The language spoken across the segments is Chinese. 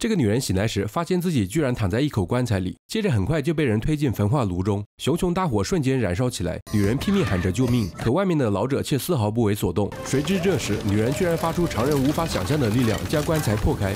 这个女人醒来时，发现自己居然躺在一口棺材里，接着很快就被人推进焚化炉中，熊熊大火瞬间燃烧起来。女人拼命喊着救命，可外面的老者却丝毫不为所动。谁知这时，女人居然发出常人无法想象的力量，将棺材破开。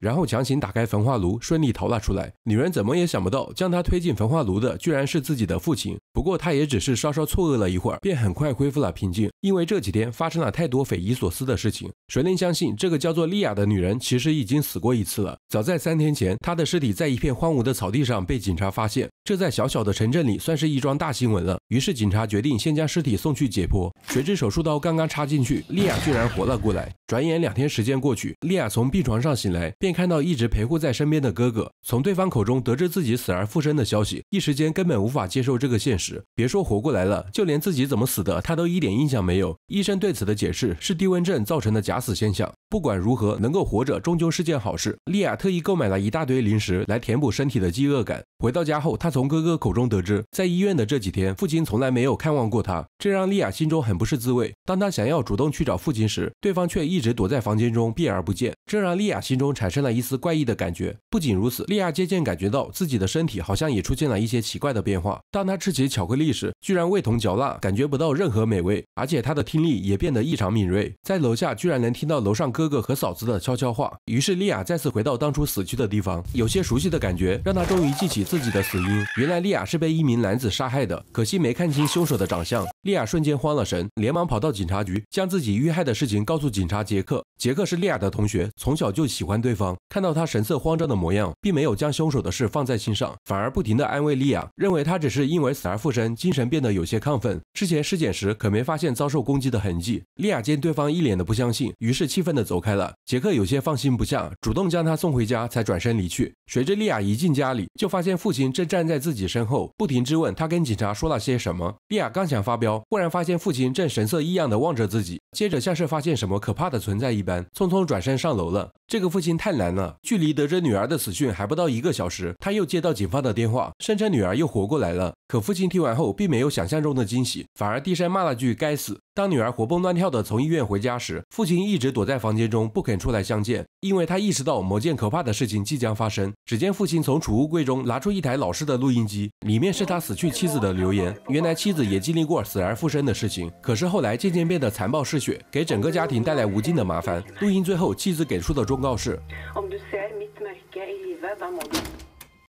然后强行打开焚化炉，顺利逃了出来。女人怎么也想不到，将她推进焚化炉的居然是自己的父亲。不过她也只是稍稍错愕了一会儿，便很快恢复了平静。因为这几天发生了太多匪夷所思的事情，谁能相信这个叫做莉亚的女人其实已经死过一次了？早在三天前，她的尸体在一片荒芜的草地上被警察发现，这在小小的城镇里算是一桩大新闻了。于是警察决定先将尸体送去解剖。谁 知手术刀刚刚插进去，莉亚居然活了过来。转眼两天时间过去，莉亚从病床上醒来，便。看到一直陪护在身边的哥哥，从对方口中得知自己死而复生的消息，一时间根本无法接受这个现实。别说活过来了，就连自己怎么死的，他都一点印象没有。医生对此的解释是低温症造成的假死现象。不管如何，能够活着终究是件好事。莉亚特意购买了一大堆零食来填补身体的饥饿感。回到家后，他从哥哥口中得知，在医院的这几天，父亲从来没有看望过他，这让莉亚心中很不是滋味。当他想要主动去找父亲时，对方却一直躲在房间中避而不见，这让莉亚心中产生。了一丝怪异的感觉。不仅如此，莉亚渐渐感觉到自己的身体好像也出现了一些奇怪的变化。当他吃起巧克力时，居然味同嚼蜡，感觉不到任何美味。而且他的听力也变得异常敏锐，在楼下居然能听到楼上哥哥和嫂子的悄悄话。于是，莉亚再次回到当初死去的地方，有些熟悉的感觉让他终于记起自己的死因。原来，莉亚是被一名男子杀害的，可惜没看清凶手的长相。莉亚瞬间慌了神，连忙跑到警察局，将自己遇害的事情告诉警察杰克。杰克是莉亚的同学，从小就喜欢对方。看到他神色慌张的模样，并没有将凶手的事放在心上，反而不停的安慰莉亚，认为他只是因为死而复生，精神变得有些亢奋。之前尸检时可没发现遭受攻击的痕迹。莉亚见对方一脸的不相信，于是气愤的走开了。杰克有些放心不下，主动将他送回家，才转身离去。谁知莉亚一进家里，就发现父亲正站在自己身后，不停质问他跟警察说了些什么。莉亚刚想发飙，忽然发现父亲正神色异样的望着自己，接着像是发现什么可怕的存在一般，匆匆转身上楼了。这个父亲太难了，距离得知女儿的死讯还不到一个小时，他又接到警方的电话，声称女儿又活过来了。可父亲听完后，并没有想象中的惊喜，反而低声骂了句“该死”。当女儿活蹦乱跳地从医院回家时，父亲一直躲在房间中不肯出来相见，因为他意识到某件可怕的事情即将发生。只见父亲从储物柜中拿出一台老式的录音机，里面是他死去妻子的留言。原来妻子也经历过死而复生的事情，可是后来渐渐变得残暴嗜血，给整个家庭带来无尽的麻烦。录音最后，妻子给出的忠告是。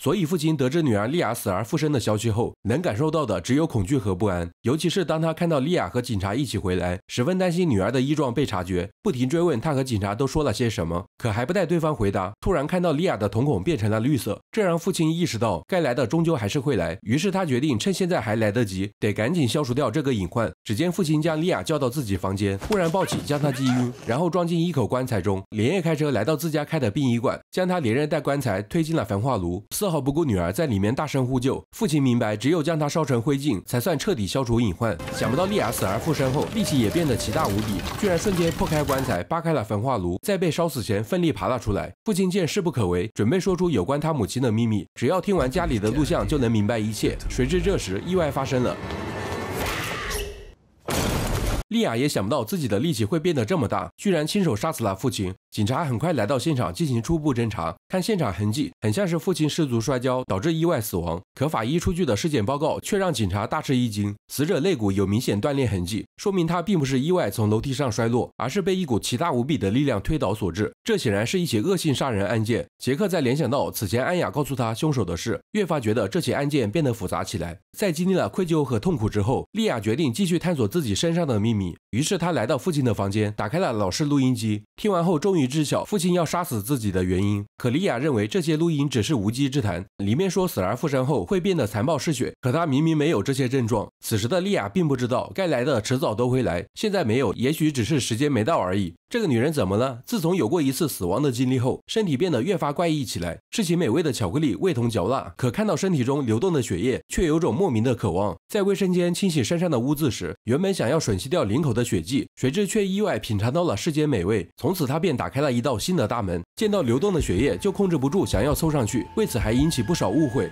所以，父亲得知女儿莉亚死而复生的消息后，能感受到的只有恐惧和不安。尤其是当他看到莉亚和警察一起回来，十分担心女儿的衣状被察觉，不停追问她和警察都说了些什么。可还不待对方回答，突然看到莉亚的瞳孔变成了绿色，这让父亲意识到该来的终究还是会来。于是他决定趁现在还来得及，得赶紧消除掉这个隐患。只见父亲将莉亚叫到自己房间，忽然抱起将她击晕，然后装进一口棺材中，连夜开车来到自家开的殡仪馆，将她连人带棺材推进了焚化炉，丝毫不顾女儿在里面大声呼救。父亲明白，只有将她烧成灰烬，才算彻底消除隐患。想不到莉亚死而复生后，力气也变得奇大无比，居然瞬间破开棺材，扒开了焚化炉，在被烧死前奋力爬了出来。父亲见势不可为，准备说出有关他母亲的秘密，只要听完家里的录像就能明白一切。谁知这时意外发生了。莉亚也想不到自己的力气会变得这么大，居然亲手杀死了父亲。警察很快来到现场进行初步侦查，看现场痕迹很像是父亲失足摔跤导致意外死亡。可法医出具的尸检报告却让警察大吃一惊，死者肋骨有明显断裂痕迹，说明他并不是意外从楼梯上摔落，而是被一股奇大无比的力量推倒所致。这显然是一起恶性杀人案件。杰克在联想到此前安雅告诉他凶手的事，越发觉得这起案件变得复杂起来。在经历了愧疚和痛苦之后，莉亚决定继续探索自己身上的秘密。于是她来到父亲的房间，打开了老式录音机，听完后终于。知晓父亲要杀死自己的原因，可莉亚认为这些录音只是无稽之谈。里面说死而复生后会变得残暴嗜血，可她明明没有这些症状。此时的莉亚并不知道，该来的迟早都会来，现在没有，也许只是时间没到而已。这个女人怎么了？自从有过一次死亡的经历后，身体变得越发怪异起来。吃起美味的巧克力，味同嚼蜡；可看到身体中流动的血液，却有种莫名的渴望。在卫生间清洗身上的污渍时，原本想要吮吸掉领口的血迹，谁知却意外品尝到了世间美味。从此，她便打开了一道新的大门。见到流动的血液，就控制不住想要凑上去，为此还引起不少误会。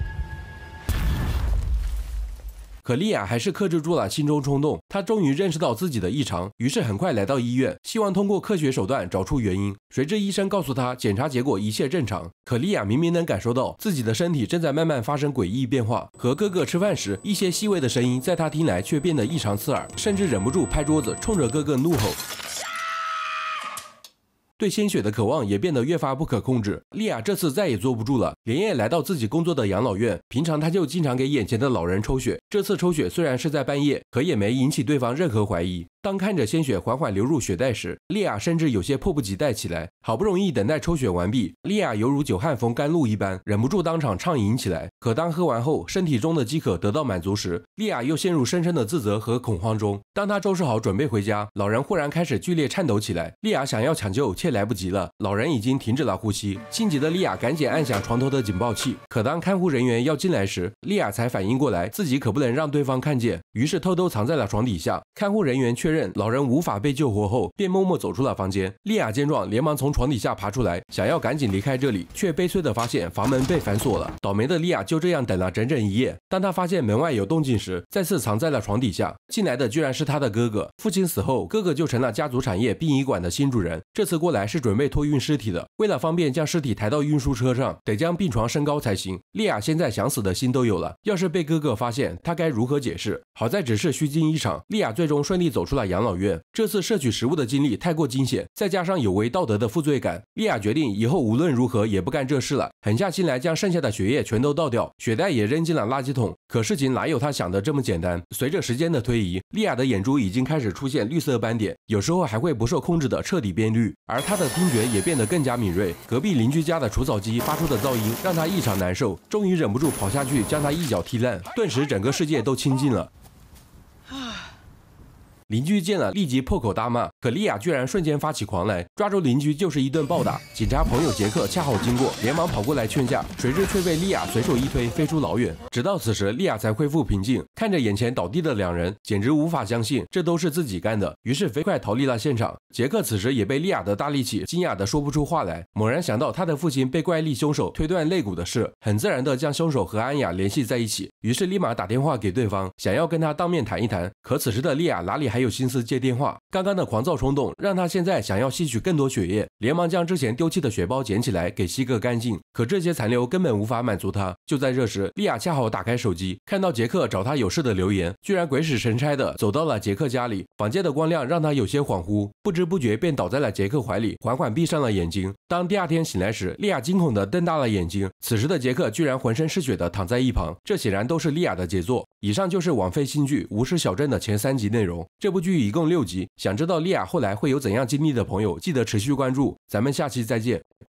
可莉亚还是克制住了心中冲动，她终于认识到自己的异常，于是很快来到医院，希望通过科学手段找出原因。谁知医生告诉她，检查结果一切正常。可莉亚明明能感受到自己的身体正在慢慢发生诡异变化，和哥哥吃饭时，一些细微的声音在她听来却变得异常刺耳，甚至忍不住拍桌子，冲着哥哥怒吼。对鲜血的渴望也变得越发不可控制。莉亚这次再也坐不住了，连夜来到自己工作的养老院。平常她就经常给眼前的老人抽血，这次抽血虽然是在半夜，可也没引起对方任何怀疑。当看着鲜血缓缓流入血袋时，莉亚甚至有些迫不及待起来。好不容易等待抽血完毕，莉亚犹如久旱逢甘露一般，忍不住当场畅饮起来。可当喝完后，身体中的饥渴得到满足时，莉亚又陷入深深的自责和恐慌中。当她收拾好准备回家，老人忽然开始剧烈颤抖起来。莉亚想要抢救，却来不及了，老人已经停止了呼吸。心急的莉亚赶紧按响床头的警报器，可当看护人员要进来时，莉亚才反应过来，自己可不能让对方看见，于是偷偷藏在了床底下。看护人员却。老人无法被救活后，便默默走出了房间。莉亚见状，连忙从床底下爬出来，想要赶紧离开这里，却悲催的发现房门被反锁了。倒霉的莉亚就这样等了整整一夜。当她发现门外有动静时，再次藏在了床底下。进来的居然是她的哥哥。父亲死后，哥哥就成了家族产业殡仪馆的新主人。这次过来是准备托运尸体的。为了方便将尸体抬到运输车上，得将病床升高才行。莉亚现在想死的心都有了。要是被哥哥发现，他该如何解释？好在只是虚惊一场，莉亚最终顺利走出了。养老院这次摄取食物的经历太过惊险，再加上有违道德的负罪感，莉亚决定以后无论如何也不干这事了。狠下心来将剩下的血液全都倒掉，血袋也扔进了垃圾桶。可事情哪有她想的这么简单？随着时间的推移，莉亚的眼珠已经开始出现绿色斑点，有时候还会不受控制的彻底变绿，而她的听觉也变得更加敏锐。隔壁邻居家的除草机发出的噪音让她异常难受，终于忍不住跑下去将她一脚踢烂，顿时整个世界都清静了。邻居见了，立即破口大骂。可莉亚居然瞬间发起狂来，抓住邻居就是一顿暴打。警察朋友杰克恰好经过，连忙跑过来劝架，谁知却被莉亚随手一推，飞出老远。直到此时，莉亚才恢复平静，看着眼前倒地的两人，简直无法相信这都是自己干的。于是飞快逃离了现场。杰克此时也被莉亚的大力气惊讶的说不出话来，猛然想到他的父亲被怪力凶手推断肋骨的事，很自然的将凶手和安雅联系在一起。于是立马打电话给对方，想要跟他当面谈一谈。可此时的莉亚哪里还？有心思接电话，刚刚的狂躁冲动让他现在想要吸取更多血液，连忙将之前丢弃的血包捡起来给吸个干净。可这些残留根本无法满足他。就在这时，莉亚恰好打开手机，看到杰克找他有事的留言，居然鬼使神差的走到了杰克家里。房间的光亮让他有些恍惚，不知不觉便倒在了杰克怀里，缓缓闭上了眼睛。当第二天醒来时，莉亚惊恐的瞪大了眼睛，此时的杰克居然浑身是血的躺在一旁，这显然都是莉亚的杰作。以上就是网费新剧《无视小镇》的前三集内容。这部剧一共六集，想知道莉亚后来会有怎样经历的朋友，记得持续关注，咱们下期再见。